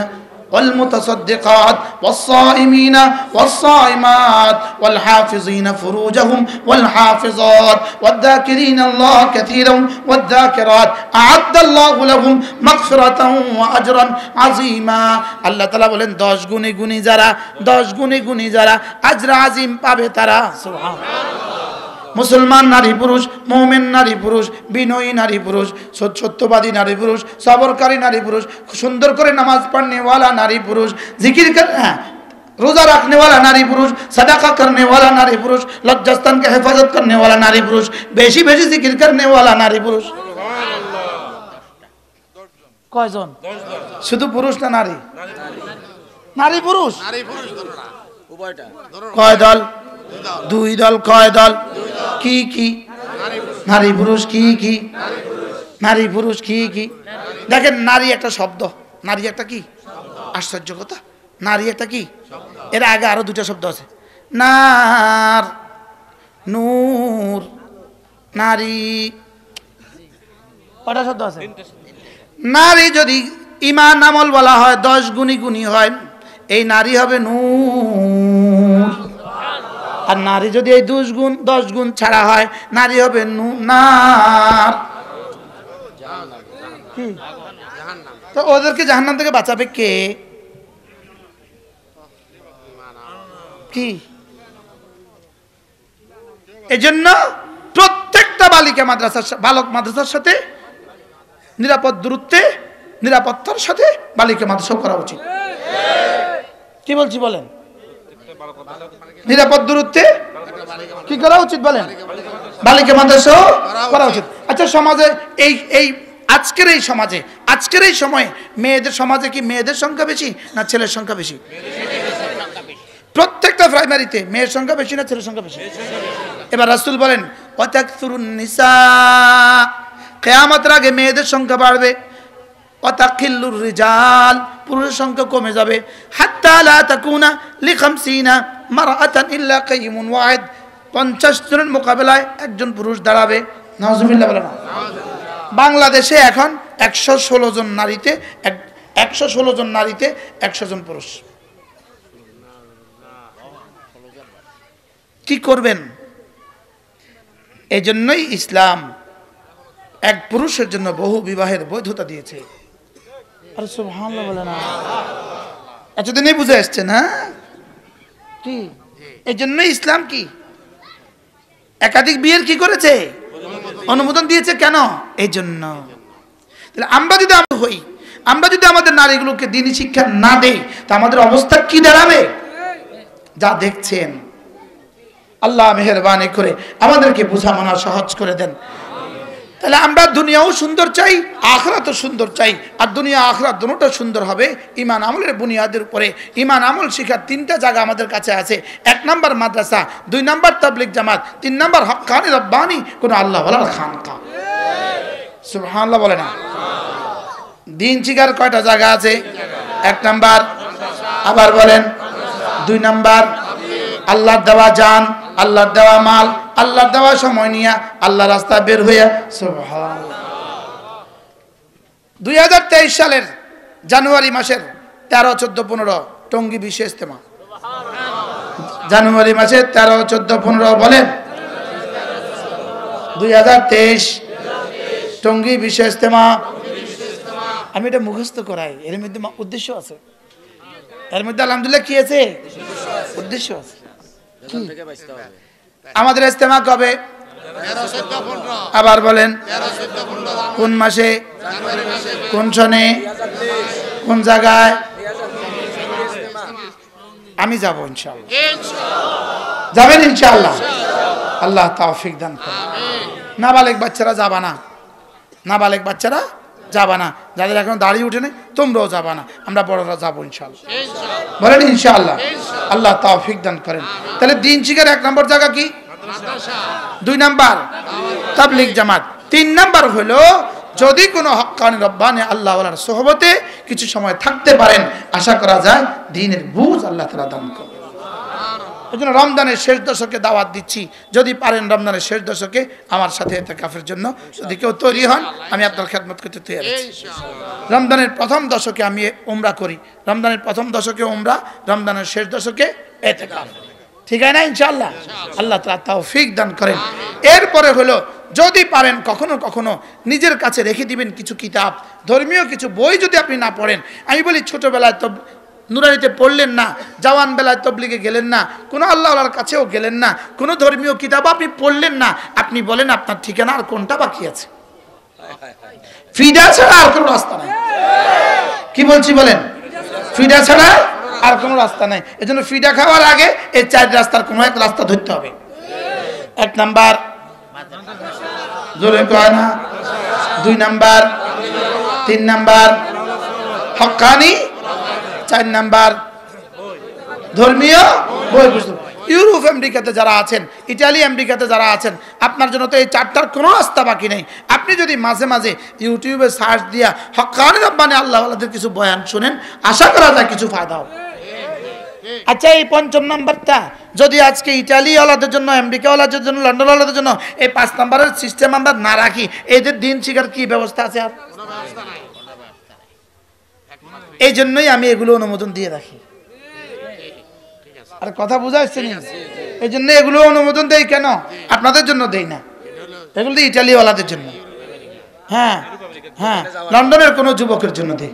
والمتصدقات والصائمين والصائمات والحافظين فروجهم والحافظات والذاكرين الله كثيرا والذاكرات أعد الله لهم مغفرة وأجرا عظيما تعالى بولن داش দশ গুণে গুণী داش দশ গুণে গুণী أجر عظيم بابه পাবে سبحان الله মুসলমান নারী পুরুষ মুমিন নারী পুরুষ বিনয়ী নারী পুরুষ সৎ সত্যবাদী নারী পুরুষ সাবরকারী নারী পুরুষ সুন্দর করে নামাজ পড়ারে वाला নারী পুরুষ জিকির করে হ্যাঁ রোজা রাখনে वाला নারী পুরুষ সাদাকা করনে वाला নারী পুরুষ লজ্জাস্থান কে হেফাজত করনে वाला নারী পুরুষ বেশি বেশি জিকির করনে वाला নারী পুরুষ সুবহানাল্লাহ 10 জন কয়জন 10 জন শুধু পুরুষ না নারী নারী নারী পুরুষ নারী পুরুষ ধরনা উভয়টা ধরনা কয় দল দুই দল কয় দল কি কি নারী পুরুষ কি কি নারী পুরুষ কি কি দেখেন নারী একটা শব্দ নারী একটা কি আশ্চর্য কথা নারী একটা কি এর আগে আরো দুটা শব্দ আছে নার নূর নারী কটা শব্দ আছে নারী যদি ইমান আমল বলা হয় দশ গুণী গুণী হয় এই নারী হবে নূর আর নারী যদি এই দুশ গুণ দশ গুণ ছাড়া হয় নারী হবে তো ওদেরকে জাহান্নাম থেকে বাঁচাবে কে কি এজন্য প্রত্যেকটা বালিকা মাদ্রাসার বালক মাদ্রাসার সাথে নিরাপদ দূরত্বে নিরাপত্তার সাথে বালিকা মাদ্রাসা করা উচিত কি বলছি বলেন নিরাপদ দূরত্বে কি করা উচিত বলেন বালিকা মাদ্রাসাও করা উচিত আচ্ছা সমাজে এই এই আজকের এই সমাজে আজকের এই সময়ে মেয়েদের সমাজে কি মেয়েদের সংখ্যা বেশি না ছেলের সংখ্যা বেশি প্রত্যেকটা প্রাইমারিতে মেয়ের সংখ্যা বেশি না ছেলের সংখ্যা বেশি এবার রাসুল বলেন অত্যাক নিসা কেয়ামতের আগে মেয়েদের সংখ্যা বাড়বে অতাকিল্লুর রিজাল পুরুষের সংখ্যা কমে যাবে হাত্তা লা তাকুনা লিখামসিনা মারাতান ইল্লা কাইমুন ওয়াহিদ পঞ্চাশ জনের মোকাবেলায় একজন পুরুষ দাঁড়াবে নজমিল্লা বলে না বাংলাদেশে এখন একশো ষোলো জন নারীতে এক একশো ষোলো জন নারীতে একশো জন পুরুষ কি করবেন এজন্যই ইসলাম এক পুরুষের জন্য বহু বিবাহের বৈধতা দিয়েছে এতদিনই বুঝে আসছেন হ্যাঁ কি এই জন্যই ইসলাম কি একাধিক বিয়ের কি করেছে অনুমোদন দিয়েছে কেন এই জন্য আমরা যদি আমরা হই আমরা যদি আমাদের নারীগুলোকে দিন শিক্ষা না দেই তা আমাদের অবস্থা কি দাঁড়াবে যা দেখছেন আল্লাহ মেহরবানি করে আমাদেরকে বোঝা মানা সহজ করে দেন তাহলে আমরা দুনিয়াও সুন্দর চাই আখরা তো সুন্দর চাই আর দুনিয়া আখরা দুটা সুন্দর হবে ইমান আমলের বুনিয়াদের উপরে ইমান আমল শিখার তিনটা জায়গা আমাদের কাছে আছে এক নম্বর মাদ্রাসা দুই নম্বর তাবলিক জামাত তিন নম্বর খান রব্বানি কোনো আল্লাহ বলার খানকা সুবহানাল্লাহ বলে না দিন শিখার কয়টা জায়গা আছে এক নম্বর আবার বলেন দুই নম্বর আল্লাহ দেওয়া যান আল্লাহর দেওয়া মাল আল্লাহর দেওয়া সময় নিয়ে আল্লাহ রাস্তা বের হইয়া দুই হাজার তেইশ সালের জানুয়ারি মাসের তেরো চোদ্দ পনেরো টঙ্গি বিশেষ তেমা জানুয়ারি মাসে তেরো চোদ্দ পনেরো বলে দুই হাজার তেইশ টঙ্গি বিশেষ তেমা আমি এটা মুখস্থ করাই এর মধ্যে উদ্দেশ্য আছে এর মধ্যে আলহামদুলিল্লাহ কি আছে উদ্দেশ্য আছে কি আমাদের ইস্তেমা কবে আবার বলেন কোন মাসে কোন শনে কোন জায়গায় আমি যাব ইনশাল্লাহ যাবেন ইনশাল্লাহ আল্লাহ তাওফিক দান না নাবালেক বাচ্চারা যাবা না নাবালেক বাচ্চারা যাবা না যাদের এখন দাঁড়িয়ে উঠে নেই তোমরাও যাবা না আমরা বড়রা যাবো ইনশাল্লাহ বলেন ইনশাল্লাহ আল্লাহ তাওফিক দান করেন তাহলে দিন শিখের এক নম্বর জায়গা কি দুই নাম্বার তাবলিক জামাত তিন নাম্বার হলো যদি কোনো হকানি রব্বানে আল্লাহ সোহবতে কিছু সময় থাকতে পারেন আশা করা যায় দিনের বুঝ আল্লাহ তালা দান করবে ওই জন্য রমজানের শেষ দশকে দাওয়াত দিচ্ছি যদি পারেন রমজানের শেষ দশকে আমার সাথে এতে কাফের জন্য যদি কেউ তৈরি হন আমি আপনার খেদমত করতে তৈরি রমজানের প্রথম দশকে আমি ওমরা করি রমজানের প্রথম দশকে ওমরা রমজানের শেষ দশকে এতে কাফ ঠিক আছে না ইনশাল্লাহ আল্লাহ তালা ফিক দান করেন এরপরে হলো যদি পারেন কখনো কখনো নিজের কাছে রেখে দিবেন কিছু কিতাব ধর্মীয় কিছু বই যদি আপনি না পড়েন আমি বলি ছোটোবেলায় তো নুরানিতে পড়লেন না জওয়ান বেলায় তবলিগে গেলেন না কোনো আল্লাহ আল্লাহর কাছেও গেলেন না কোনো ধর্মীয় কিতাব আপনি পড়লেন না আপনি বলেন আপনার ঠিকানা আর কোনটা বাকি আছে ফিডা ছাড়া আর কোনো রাস্তা নাই কি বলছি বলেন ফিডা ছাড়া আর কোনো রাস্তা নাই এজন্য ফিডা খাওয়ার আগে এই চার রাস্তার কোনো এক রাস্তা ধরতে হবে এক নাম্বার জোরে কয় না দুই নাম্বার তিন নাম্বার হকানি চার নাম্বার ধর্মীয় বই বুঝতে ইউরোপ আমেরিকাতে যারা আছেন ইটালি আমেরিকাতে যারা আছেন আপনার জন্য তো এই চারটার কোনো আস্থা বাকি নেই আপনি যদি মাঝে মাঝে ইউটিউবে সার্চ দিয়া হকানি রব্বানি আল্লাহ আল্লাহদের কিছু বয়ান শুনেন আশা করা যায় কিছু ফায়দা হবে আচ্ছা এই পঞ্চম নাম্বারটা যদি আজকে ইটালি আলাদের জন্য আমেরিকা ওয়ালাদের জন্য লন্ডন আলাদের জন্য এই পাঁচ নাম্বারের সিস্টেম আমরা না রাখি এদের দিন শিকার কি ব্যবস্থা আছে আর এই জন্যই আমি এগুলো অনুমোদন দিয়ে রাখি আর কথা বোঝা আসছে এই জন্য এগুলো অনুমোদন দেয় কেন আপনাদের জন্য দেয় না এগুলো তো ইটালিওয়ালাদের জন্য হ্যাঁ হ্যাঁ লন্ডনের কোনো যুবকের জন্য দেই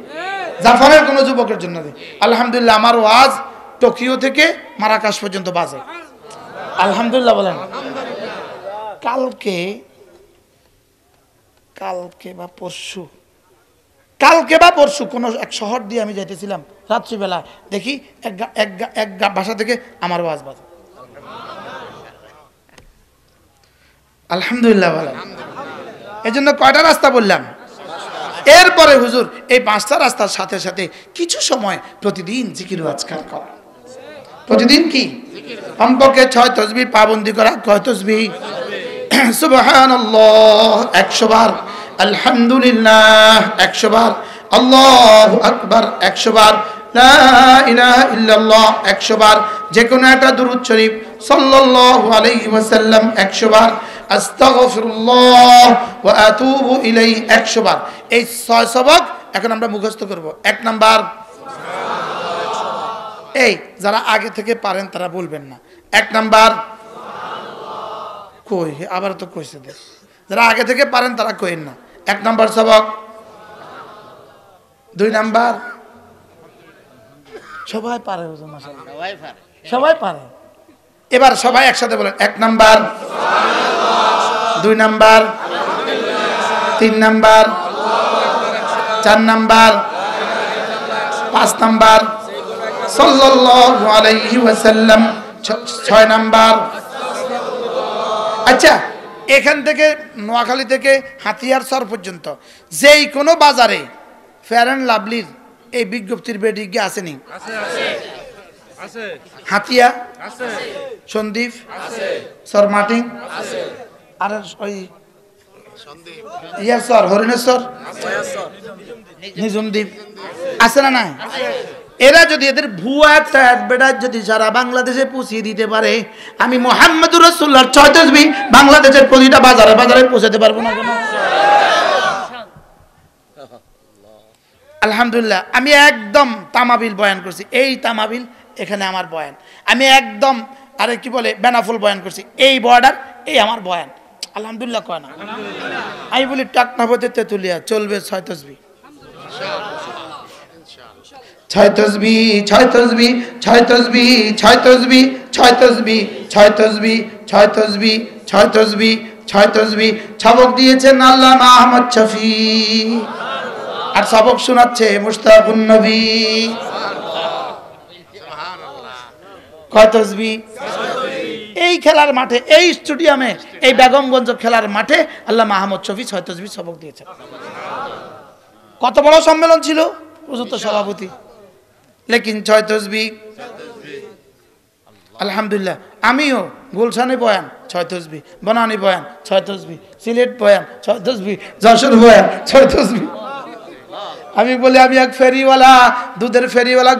জাপানের কোনো যুবকের জন্য দেই আলহামদুলিল্লাহ আমার ওয়াজ টোকিও থেকে মারাকাশ পর্যন্ত বাজে আলহামদুলিল্লাহ বলেন কালকে কালকে বা পরশু কালকে বা পরশু কোনো এক শহর দিয়ে আমি যাইতেছিলাম রাত্রিবেলা দেখি এক বাসা থেকে আমার বাস বাজে আলহামদুলিল্লাহ বলেন এই জন্য কয়টা রাস্তা বললাম এরপরে হুজুর এই পাঁচটা রাস্তার সাথে সাথে কিছু সময় প্রতিদিন জিকির আজকাল কর প্রতিদিন কি কমপক্ষে ছয় তসবি পাবন্দি করা কয় তসবি সুবহানাল্লাহ একশো বার আলহামদুলিল্লাহ একশো বার আল্লাহ আকবার একশো বার একশো বার যে কোনো একটা দুরুদ শরীফ সাল্লাল্লাহু একশো বার আস্তাগফিরুল্লাহ ওয়া বার এই ছয় সবক এখন আমরা মুখস্থ করব এক নাম্বার এই যারা আগে থেকে পারেন তারা বলবেন না এক নাম্বার কই আবার তো কইছে যারা আগে থেকে পারেন তারা কইেন না এক নম্বর সবক দুই নাম্বার সবাই পারে সবাই পারে এবার সবাই একসাথে বলেন এক নাম্বার দুই নাম্বার তিন নাম্বার চার নাম্বার পাঁচ নাম্বার সাল্লাম ছয় নাম্বার আচ্ছা এখান থেকে নোয়াখালী থেকে হাতিয়ার সর পর্যন্ত যেই কোনো বাজারে ফেয়ার অ্যান্ড লাভলির এই বিজ্ঞপ্তির বেডি গিয়ে আসেনি হাতিয়া সন্দীপ সর মার্টিন আর ওই ইয়া সর হরিণেশ্বর নিজুমদ্বীপ আছে না নাই এরা যদি এদের ভুয়া অ্যাডভার্টাইজ যদি সারা বাংলাদেশে পুষিয়ে দিতে পারে আমি মোহাম্মদুর রসুল্লার ছয় বাংলাদেশের প্রতিটা বাজারে বাজারে পৌঁছাতে পারবো না কোনো আলহামদুলিল্লাহ আমি একদম তামাবিল বয়ান করছি এই তামাবিল এখানে আমার বয়ান আমি একদম আরে কি বলে বেনাফুল বয়ান করছি এই বর্ডার এই আমার বয়ান আলহামদুলিল্লাহ কয় না আমি বলি বোধে তেঁতুলিয়া চলবে ছয় তসবি ছয় তসবি ছয় তসবি ছয় তসবি ছয় তসবি ছয় তসবি ছয় তসবি ছয় তসবি ছয় তসবি ছয় তসবি ছবক দিয়েছেন আল্লাহ আহমদ শফি আর সবক শোনাচ্ছে মুস্তাফুন নবী কয় তসবি এই খেলার মাঠে এই স্টুডিয়ামে এই বেগমগঞ্জ খেলার মাঠে আল্লাহ মাহমুদ শফি ছয় তসবি সবক দিয়েছেন কত বড় সম্মেলন ছিল প্রযুক্ত সভাপতি লেকিন ছয় তসবি আলহামদুলিল্লাহ আমিও গুলশানে বয়ান ছয় তসবি বনানি বয়ান ছয় তসবি সিলেট বয়ান ছয় তসবি যশোর বয়ান ছয় তসবি আমি বলি আমি এক ফেরিওয়ালা দুধের ফেরিওয়ালা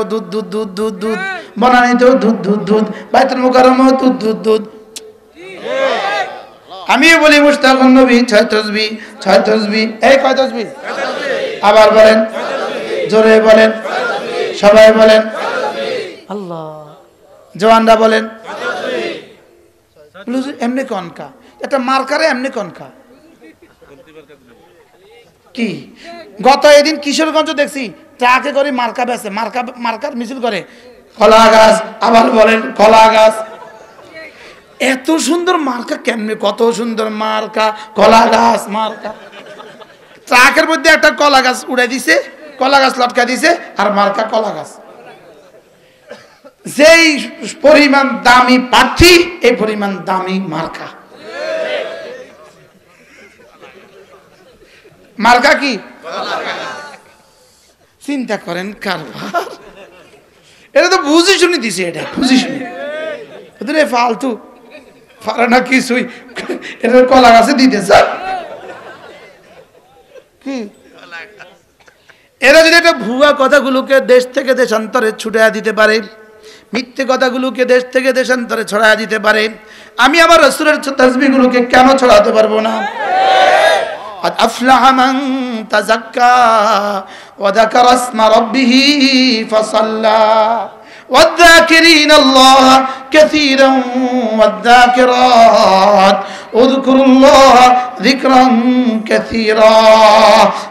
ও দুধ দুধ দুধ দুধ দুধ বনানিতেও দুধ দুধ দুধ বাইতুল মুকারমেও দুধ দুধ দুধ আমি বলি মুস্তাকুন নবী ছয় তসবি ছয় তসবি এই কয় তসবি আবার বলেন জোরে বলেন সবাই বলেন আল্লাহ জওয়ানরা বলেন এমনি কনকা এটা মার্কারে এমনি কনকা কি গত এদিন কিশোরগঞ্জ দেখছি ট্রাকে করে মার্কা বেছে মার্কা মার্কার মিছিল করে কলা গাছ আবার বলেন কলা গাছ এত সুন্দর মার্কা কেমনি কত সুন্দর মার্কা কলা গাছ মার্কা ট্রাকের মধ্যে একটা কলা গাছ উড়াই দিছে কলা গাছ লটকা দিছে আর মার্কা কলা গাছ যেই পরিমাণ দামি প্রার্থী এই পরিমাণ দামি মার্কা মার্কা কি চিন্তা করেন কারবার এটা তো বুঝে শুনে দিছে এটা বুঝে শুনে ওদের ফালতু পারে না কিছুই এটা কলা গাছে দিতে স্যার কি এরা যদি একটা ভুয়া কথাগুলোকে দেশ থেকে দেশান্তরে ছুটে দিতে পারে মিথ্যে কথাগুলোকে দেশ থেকে দেশান্তরে ছড়ায় দিতে পারে আমি আমার রসুরের তসবিগুলোকে কেন ছড়াতে পারবো না আফলাহ তাজাক্কা والذاكرين الله كثيرا والذاكرات اذكروا الله ذكرا كثيرا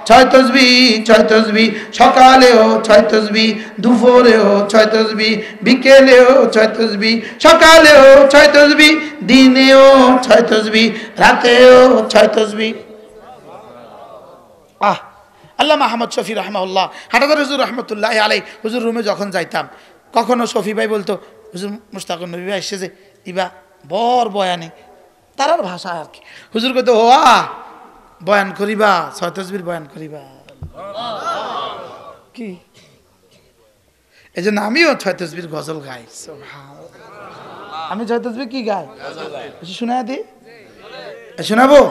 ছয় তসবি ছয় তসবি সকালেও ছয় তসবি দুপুরেও ছয় তসবি বিকেলেও ছয় তসবি সকালেও ছয় তসবি দিনেও ছয় তসবি রাতেও ছয় তসবি আহ আল্লাহ মাহমদ শফি রহমাউল্লাহ হাটাদার হুজুর রহমতুল্লাহ আলাই হুজুর রুমে যখন যাইতাম কখনো শফি ভাই বলতো হুজুর মুস্তাক নবী ভাই এসেছে দিবা বর বয়ানে আর ভাষা আর কি হুজুর কত হওয়া বয়ান করিবা ছয় তসবির বয়ান করিবা কি এই জন্য আমিও ছয় তসবির গজল গাই আমি ছয় তসবির কি গাই শোনা দি শোনাবো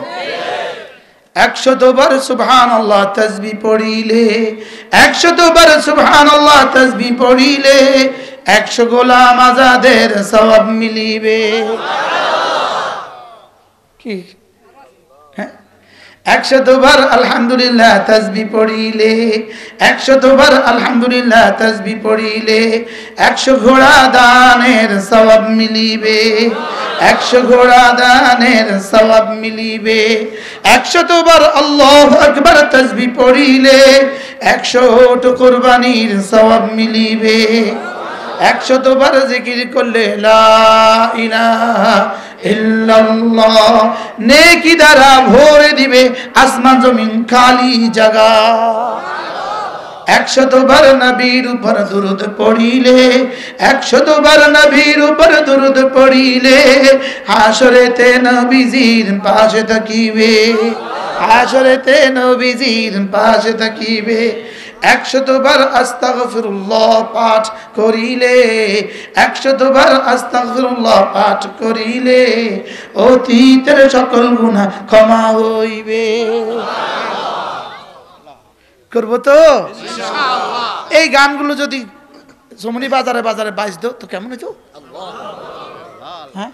একশতবার সুবহান আল্লাহ তসবি পড়িলে একশতবার সুবহান আল্লাহ তসবি পড়িলে একশো গোলাম আজাদের সব মিলিবে কি একশতবার আলহামদুলিল্লাহ তাসবি পড়িলে একশতবার আলহামদুলিল্লাহ তাসবি পড়িলে একশো ঘোড়া দানের সবাব মিলিবে একশো ঘোড়া দানের সবাব মিলিবে একশতবার আল্লাহ আকবার তাসবি পড়িলে একশো কোরবানির সবাব মিলিবে একশত বার জিকির করলে নেকি দ্বারা ভরে দিবে আসমান জমিন খালি জাগা একশত বার নবীর উপর দুরুদ পড়িলে একশত বার নবীর উপর দুরুদ পড়িলে হাসরেতে নবীজির পাশে থাকিবে হাসরেতে নবীজির পাশে থাকিবে একশতবার আস্তাগফিরুল্লাহ পাঠ করিলে একশতবার আস্তাগফিরুল্লাহ পাঠ করিলে অতীতের সকল গুণা ক্ষমা হইবে করবো তো এই গানগুলো যদি জমনি বাজারে বাজারে বাইশ দো তো কেমন হইতো হ্যাঁ?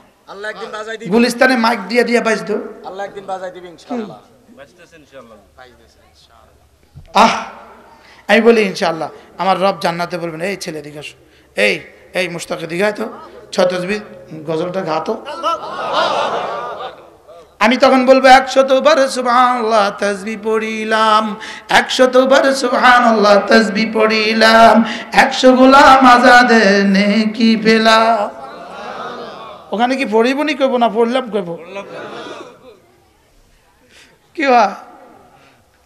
গুলিস্তানে মাইক দিয়ে দিয়ে বাইশ দো আল্লাহ একদিন বাজাই দিবেন আহ আমি বলি ইনশাল্লাহ আমার রব জান্নাতে বলবেন এই ছেলে দিকে এই এই মুস্তাকে দিঘায় তো ছ গজলটা ঘাত আমি তখন বলবো একশত বার সুবহানাল্লাহ পড়িলাম একশত বার সুবহানাল্লাহ পড়িলাম একশো গোলাম পেলাম ওখানে কি পড়িব নি কইব না পড়লাম কেব কি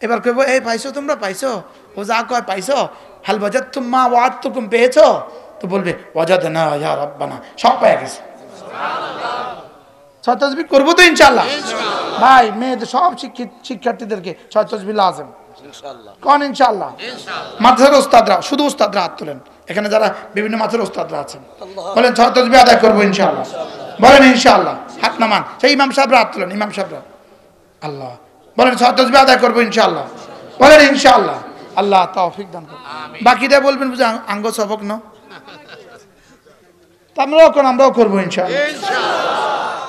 এবার কইব এই পাইছো তোমরা পাইছো ও যা কয় পাইছ হাল বজাত মা ওয়াদ তুকুম পেয়েছ তো বলবে ওয়াজাদ না ইয়া রব্বানা সব পাই গেছে ছয় করবো তো ইনশাল্লাহ ভাই মেয়েদের সব শিক্ষিত শিক্ষার্থীদেরকে ছয় লাজেম কন ইনশাল্লাহ মাথার ওস্তাদরা শুধু ওস্তাদরা হাত তোলেন এখানে যারা বিভিন্ন মাথার ওস্তাদরা আছেন বলেন ছয় আদায় করবো ইনশাল্লাহ বলেন ইনশাল্লাহ হাত নামান সেই ইমাম সাহেবরা হাত তোলেন ইমাম সাহেবরা আল্লাহ বলেন ছয় আদায় করবো ইনশাল্লাহ বলেন ইনশাল্লাহ আল্লাহ তৌফিক দান করুন বাকিটা বলবেন বুঝে আঙ্গ সবক ন আমরাও কোন আমরাও করবো ইনশাআল্লাহ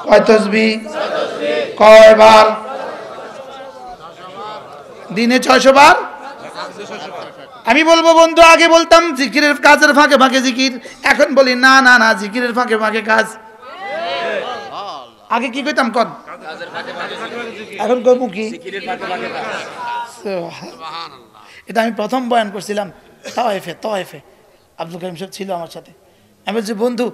কয় তসবি কয়বার দিনে ছয়শো বার আমি বলবো বন্ধু আগে বলতাম জিকিরের কাজের ফাঁকে ফাঁকে জিকির এখন বলি না না না জিকিরের ফাঁকে ফাঁকে কাজ আগে কি কইতাম কন এখন কমু কি এটা আমি প্রথম বয়ান করছিলাম তয়েফে তয়েফে আব্দুল করিম সাহেব ছিল আমার সাথে আমি বলছি বন্ধু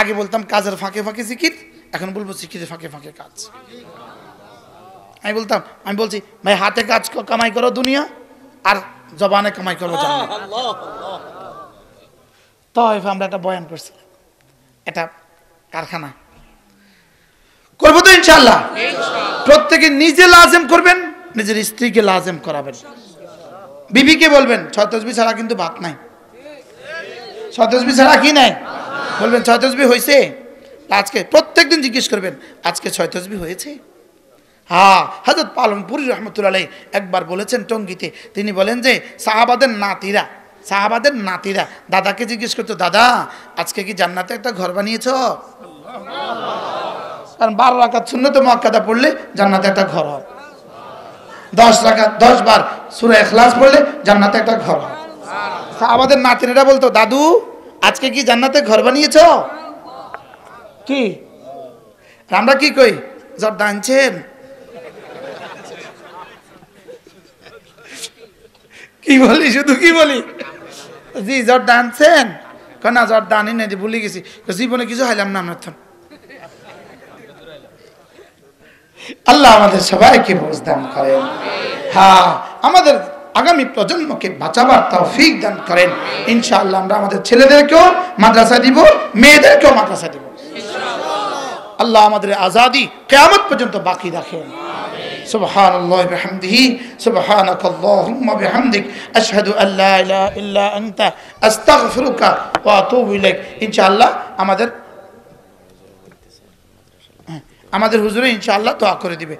আগে বলতাম কাজের ফাঁকে ফাঁকে সিকির এখন বলবো সিকিরের ফাঁকে ফাঁকে কাজ আমি বলতাম আমি বলছি ভাই হাতে কাজ কামাই করো দুনিয়া আর জবানে কামাই করো তয়েফে আমরা একটা বয়ান করছিলাম এটা কারখানা করবো তো ইনশাল্লাহ প্রত্যেকে নিজে লাজেম করবেন নিজের স্ত্রীকে লাজেম করাবেন বিবিকে বলবেন ছয়তসবি ছাড়া কিন্তু ভাত নাই ছয়তসবি ছাড়া কি নাই বলবেন ছয়তসবি হয়েছে আজকে প্রত্যেকদিন জিজ্ঞেস করবেন আজকে ছয় হয়েছে হ্যাঁ হাজর পালনপুরি রহমতুল্লাহ একবার বলেছেন টঙ্গিতে তিনি বলেন যে শাহাবাদের নাতিরা সাহাবাদের নাতিরা দাদাকে জিজ্ঞেস করতো দাদা আজকে কি জান্নাতে একটা ঘর বানিয়েছ কারণ বারো রাখার শূন্য তো মক্কাদা পড়লে জান্নাতে একটা ঘর হয় দশ রাখা দশ বার সুরে এখলাস পড়লে জান্নাতে একটা ঘর আমাদের নাতিনেরা বলতো দাদু আজকে কি জান্নাতে ঘর বানিয়েছ কি আমরা কি কই জর দানছেন কি বলি শুধু কি বলি জি জর দানছেন কেন জর দানি না যে ভুলে গেছি জীবনে কিছু হাইলাম না আমরা আল্লাহ আমাদের সবাইকে বোঝ দান করেন হ্যাঁ আমাদের আগামী প্রজন্মকে বাঁচাবার তাও ফিক দান করেন ইনশাআল্লাহ আমরা আমাদের ছেলেদেরকেও মাদ্রাসা দিব মেয়েদেরকেও মাদ্রাসা দিব আল্লাহ আমাদের আজাদি কেমন পর্যন্ত বাকি রাখেন سبحان الله بحمده سبحانك اللهم بحمدك أشهد أن لا إله إلا أنت أستغفرك وأتوب إليك إن شاء الله আমাদের আমাদের হুজুরে ইনশাআল্লাহ দোয়া করে দিবে